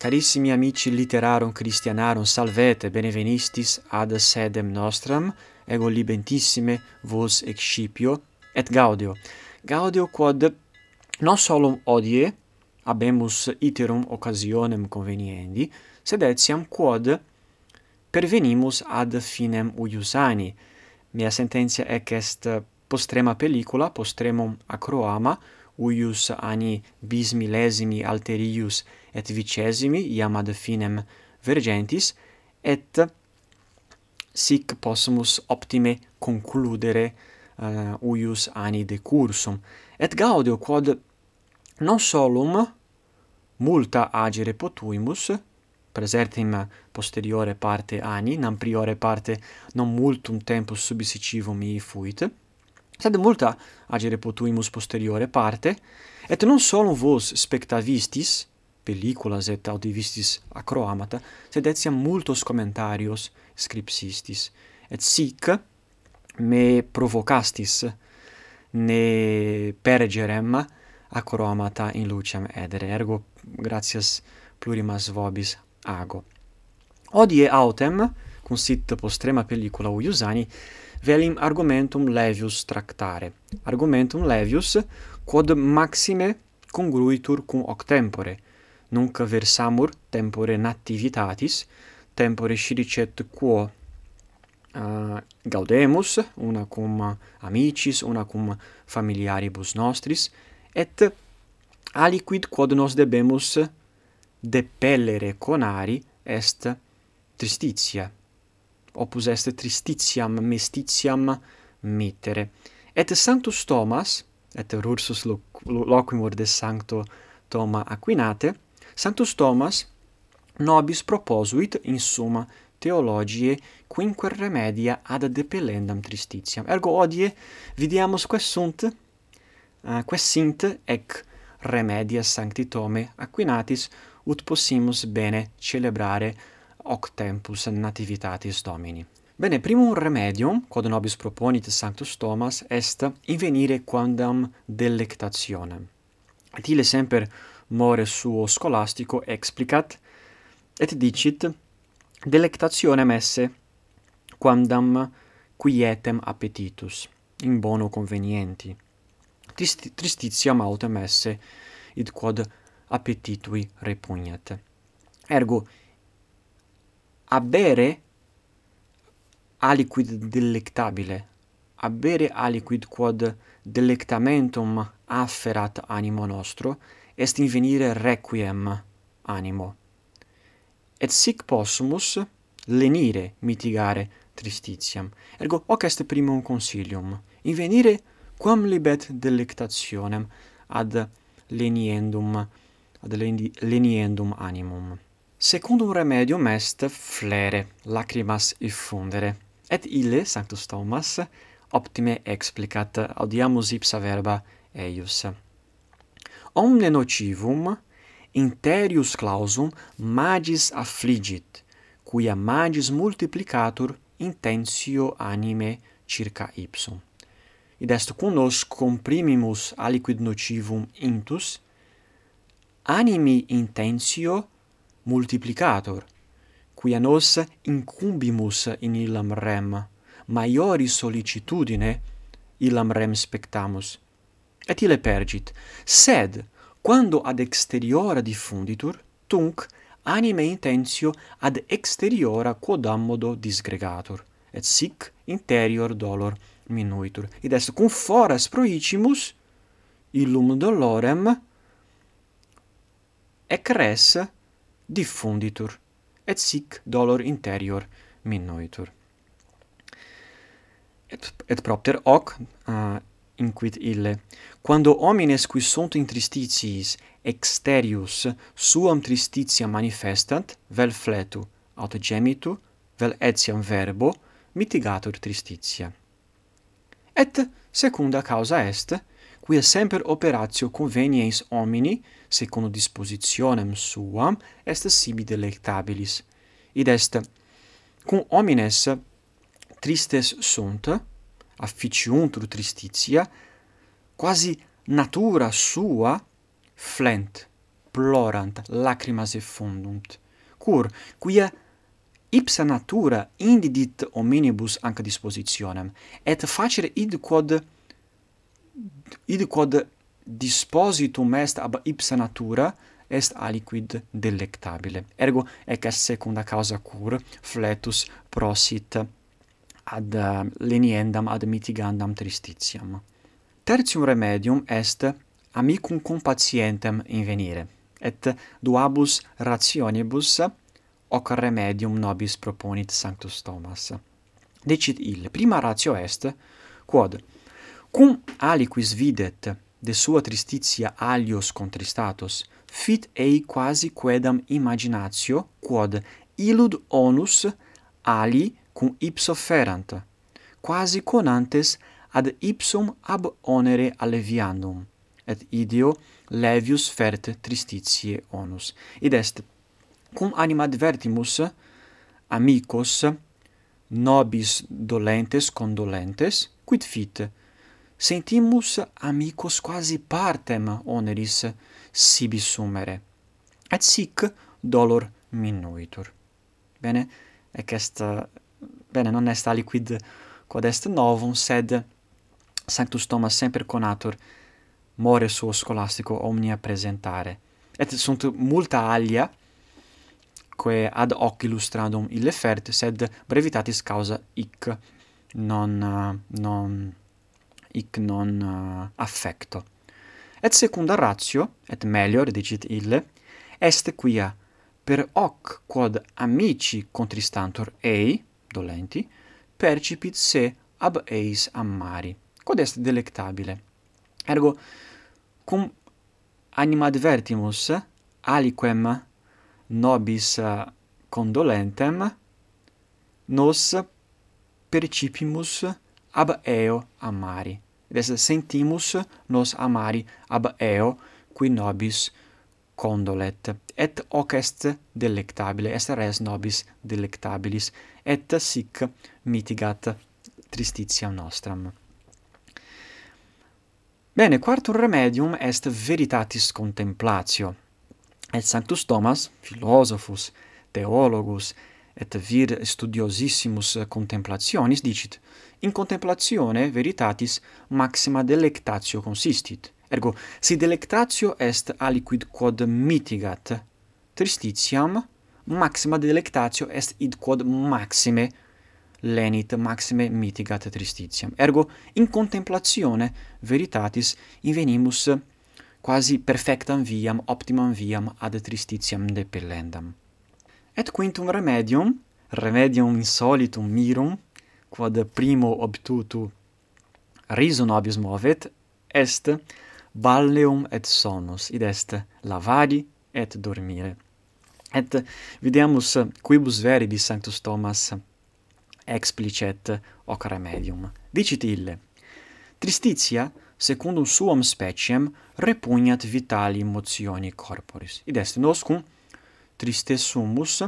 Carissimi amici literarum christianarum, salvete, benevenistis ad sedem nostram, ego libentissime vos excipio, et gaudio. Gaudio quod non solum odie habemus iterum occasionem conveniendi, sed etiam quod pervenimus ad finem uius ani. Mia sententia ec est postrema pellicula, postremum acroama, uius ani bis millesimi alterius et vicesimi iam ad finem vergentis et sic possumus optime concludere uh, uius ani de cursum et gaudio quod non solum multa agere potuimus presertim posteriore parte ani nam priore parte non multum tempus subsecivum mi fuit sed multa agere potuimus posteriore parte, et non solum vos spectavistis, películas et audivistis acroamata, sed etiam multos commentarios scripsistis, et sic me provocastis ne peregerem acroamata in lucem edere, ergo gratias plurimas vobis ago. Odie autem, cum sit postrema pellicula Uiusani, velim argumentum levius tractare. Argumentum levius quod maxime congruitur cum hoc tempore. Nunc versamur tempore nativitatis, tempore scidicet quo uh, gaudemus, una cum amicis, una cum familiaribus nostris, et aliquid quod nos debemus depellere conari est tristitia opus est tristitiam mestitiam mittere. Et Sanctus Thomas, et rursus loquimur de Sancto Toma Aquinate, Sanctus Thomas nobis proposuit in summa theologiae quinque remedia ad depellendam tristitiam. Ergo odie vidiamus quae sunt uh, quae sint ec remedia Sancti Tome Aquinatis ut possimus bene celebrare hoc tempus nativitatis Domini. Bene, primum remedium, quod nobis proponit Sanctus Thomas, est invenire quandam delectationem. Et semper more suo scolastico explicat, et dicit, delectationem esse quandam quietem appetitus, in bono convenienti, Trist tristitiam autem esse, id quod appetitui repugnat. Ergo, a bere aliquid delectabile a bere aliquid quod delectamentum afferat animo nostro est in venire requiem animo et sic possumus lenire mitigare tristitiam ergo hoc est primum consilium in venire quam libet delectationem ad leniendum ad leniendum animum secundum remedium est flere, lacrimas effundere. Et ille, Sanctus Thomas, optime explicat, audiamus ipsa verba eius. Omne nocivum interius clausum magis affligit, quia magis multiplicatur intensio anime circa ipsum. Id est cum nos comprimimus aliquid nocivum intus, animi intensio multiplicator, quia nos incumbimus in illam rem. Maiori solicitudine illam rem spectamus. Et ile pergit. Sed, quando ad exteriora diffunditur, tunc anime intensio ad exteriora quodam modo disgregatur. Et sic interior dolor minuitur. Id est, cum foras proicimus illum dolorem, ec res diffunditur et sic dolor interior minuitur et, et propter hoc uh, inquit ille quando homines qui sunt in tristitiis exterius suam tristitia manifestant vel fletu aut gemitu vel etiam verbo mitigatur tristitia et secunda causa est quia semper operatio conveniens homini, secundo dispositionem suam, est sibi delectabilis. Id est, cum homines tristes sunt, afficiuntur tristitia, quasi natura sua flent, plorant, lacrimas effundunt. Cur, quia ipsa natura indidit hominibus anca dispositionem, et facere id quod id quod dispositum est ab ipsa natura est aliquid delectabile ergo ec est secunda causa cur fletus prosit ad um, leniendam ad mitigandam tristitiam tertium remedium est amicum compatientem invenire et duabus rationibus hoc remedium nobis proponit sanctus thomas Decit il prima ratio est quod cum aliquis videt de sua tristitia alios contristatos fit ei quasi quedam imaginatio quod illud onus ali cum ipso ferant quasi conantes ad ipsum ab onere alleviandum et idio levius fert tristitiae onus id est cum anima advertimus amicos nobis dolentes condolentes quid fit sentimus amicos quasi partem oneris sibi sumere, et sic dolor minuitur. Bene, e bene, non est aliquid quod est novum, sed Sanctus Thomas semper conatur more suo scolastico omnia presentare. Et sunt multa alia, quae ad hoc illustradum ille fert, sed brevitatis causa ic non, non, ic non uh, affecto. Et secunda ratio, et melior, dicit ille, est quia per hoc quod amici contristantur ei, dolenti, percipit se ab eis amari. Quod est delectabile. Ergo, cum anima advertimus aliquem nobis eh, condolentem, nos percipimus ab eo amari. Des sentimus nos amari ab eo qui nobis condolet. Et hoc est delectabile, est res nobis delectabilis, et sic mitigat tristitiam nostram. Bene, quartum remedium est veritatis contemplatio. Et Sanctus Thomas, philosophus, theologus, et vir studiosissimus contemplationis dicit in contemplatione veritatis maxima delectatio consistit ergo si delectatio est aliquid quod mitigat tristitiam maxima delectatio est id quod maxime lenit maxime mitigat tristitiam ergo in contemplatione veritatis invenimus quasi perfectam viam optimam viam ad tristitiam depellendam et quintum remedium remedium insolitum mirum quod primo obtutu riso nobis movet est balneum et sonus id est lavadi et dormire et videmus quibus veri di sanctus thomas explicet hoc remedium dicit ille tristitia secundum suam speciem repugnat vitali emotioni corporis id est noscum tristessumus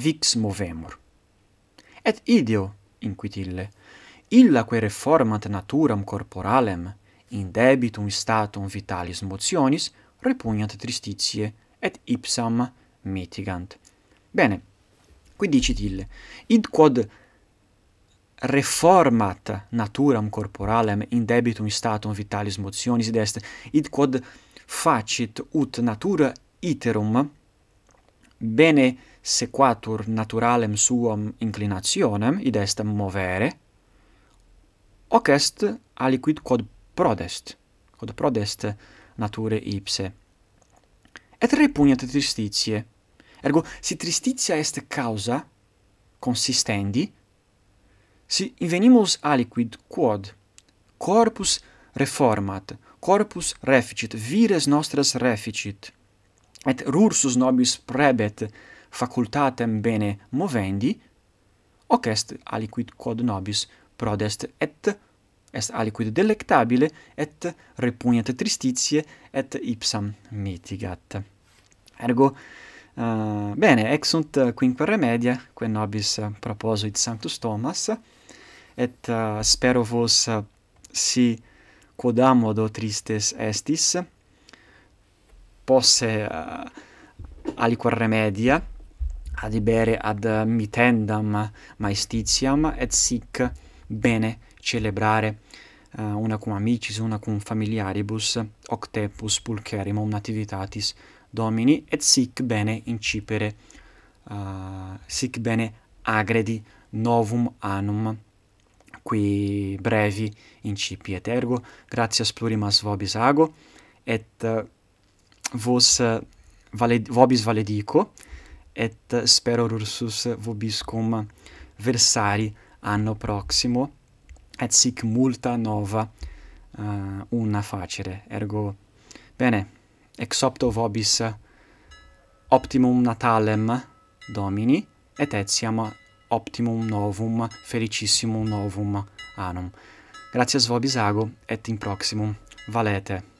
vix movemur. Et ideo, inquitille, illa quae reformat naturam corporalem, in debitum statum vitalis motionis, repugnant tristitie et ipsam mitigant. Bene, qui dicit ille, id quod reformat naturam corporalem in debitum statum vitalis motionis id est, id quod facit ut natura iterum, bene sequatur naturalem suam inclinationem id est movere hoc est aliquid quod prodest quod prodest nature ipse et repugnat tristitie. ergo si tristitia est causa consistendi si invenimus aliquid quod corpus reformat corpus reficit vires nostras reficit et rursus nobis prebet facultatem bene movendi, hoc est aliquid quod nobis prodest et est aliquid delectabile et repugnat tristitie et ipsam mitigat. Ergo, uh, bene, ex sunt quinque remedia, quen nobis proposuit Sanctus Thomas, et uh, spero vos uh, si amodo tristes estis, posse uh, aliquor remedia ad ibere ad eh, mitendam maestitiam et sic bene celebrare uh, una cum amicis una cum familiaribus octepus pulcherimum nativitatis domini et sic bene incipere uh, sic bene agredi novum annum qui brevi incipiet ergo gratias plurimas vobis ago et uh, vos eh, vale vobis valedico et spero rursus vobis cum versari anno proximo et sic multa nova uh, una facere ergo bene ex opto vobis optimum natalem domini et et siamo optimum novum felicissimum novum annum gratias vobis ago et in proximum valete